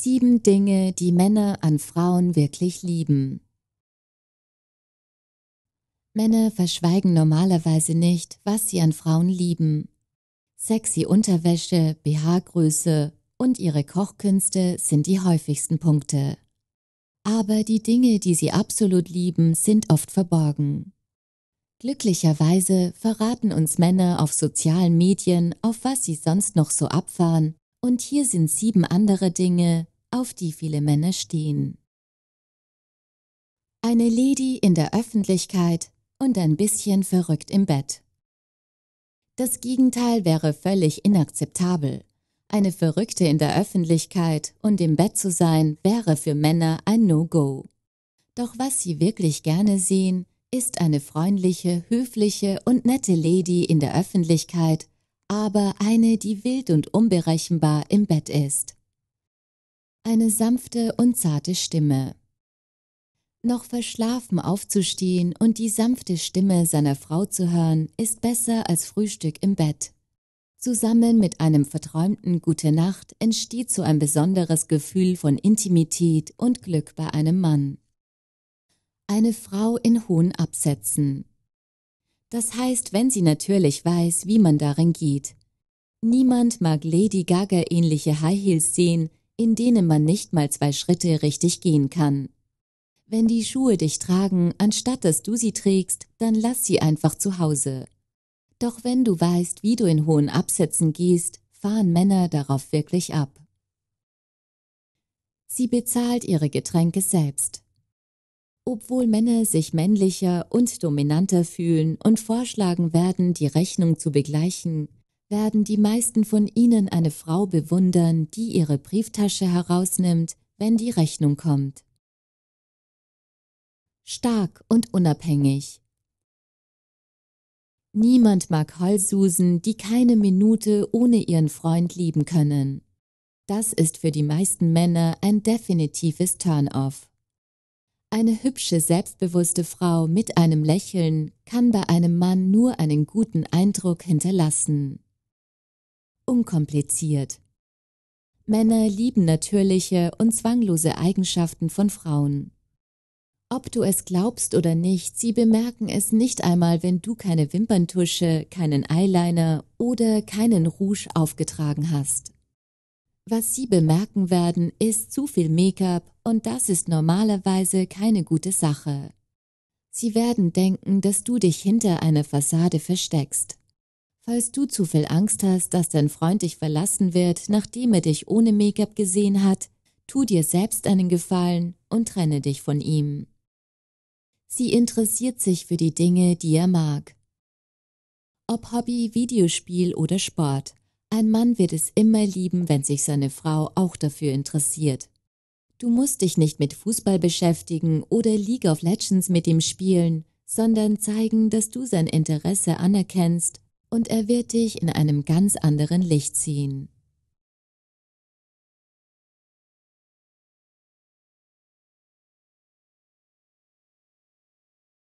Sieben Dinge, die Männer an Frauen wirklich lieben. Männer verschweigen normalerweise nicht, was sie an Frauen lieben. Sexy Unterwäsche, BH-Größe und ihre Kochkünste sind die häufigsten Punkte. Aber die Dinge, die sie absolut lieben, sind oft verborgen. Glücklicherweise verraten uns Männer auf sozialen Medien, auf was sie sonst noch so abfahren und hier sind sieben andere Dinge, auf die viele Männer stehen. Eine Lady in der Öffentlichkeit und ein bisschen verrückt im Bett. Das Gegenteil wäre völlig inakzeptabel. Eine Verrückte in der Öffentlichkeit und im Bett zu sein, wäre für Männer ein No-Go. Doch was sie wirklich gerne sehen, ist eine freundliche, höfliche und nette Lady in der Öffentlichkeit aber eine, die wild und unberechenbar im Bett ist. Eine sanfte und zarte Stimme. Noch verschlafen aufzustehen und die sanfte Stimme seiner Frau zu hören, ist besser als Frühstück im Bett. Zusammen mit einem verträumten Gute Nacht entsteht so ein besonderes Gefühl von Intimität und Glück bei einem Mann. Eine Frau in hohen Absätzen. Das heißt, wenn sie natürlich weiß, wie man darin geht. Niemand mag Lady Gaga ähnliche High Heels sehen, in denen man nicht mal zwei Schritte richtig gehen kann. Wenn die Schuhe dich tragen, anstatt dass du sie trägst, dann lass sie einfach zu Hause. Doch wenn du weißt, wie du in hohen Absätzen gehst, fahren Männer darauf wirklich ab. Sie bezahlt ihre Getränke selbst obwohl Männer sich männlicher und dominanter fühlen und vorschlagen werden, die Rechnung zu begleichen, werden die meisten von ihnen eine Frau bewundern, die ihre Brieftasche herausnimmt, wenn die Rechnung kommt. Stark und unabhängig. Niemand mag Heulsusen, die keine Minute ohne ihren Freund lieben können. Das ist für die meisten Männer ein definitives Turn-off. Eine hübsche, selbstbewusste Frau mit einem Lächeln kann bei einem Mann nur einen guten Eindruck hinterlassen. Unkompliziert. Männer lieben natürliche und zwanglose Eigenschaften von Frauen. Ob du es glaubst oder nicht, sie bemerken es nicht einmal, wenn du keine Wimperntusche, keinen Eyeliner oder keinen Rouge aufgetragen hast. Was Sie bemerken werden, ist zu viel Make-up und das ist normalerweise keine gute Sache. Sie werden denken, dass du dich hinter einer Fassade versteckst. Falls du zu viel Angst hast, dass dein Freund dich verlassen wird, nachdem er dich ohne Make-up gesehen hat, tu dir selbst einen Gefallen und trenne dich von ihm. Sie interessiert sich für die Dinge, die er mag. Ob Hobby, Videospiel oder Sport – ein Mann wird es immer lieben, wenn sich seine Frau auch dafür interessiert. Du musst dich nicht mit Fußball beschäftigen oder League of Legends mit ihm spielen, sondern zeigen, dass du sein Interesse anerkennst und er wird dich in einem ganz anderen Licht ziehen.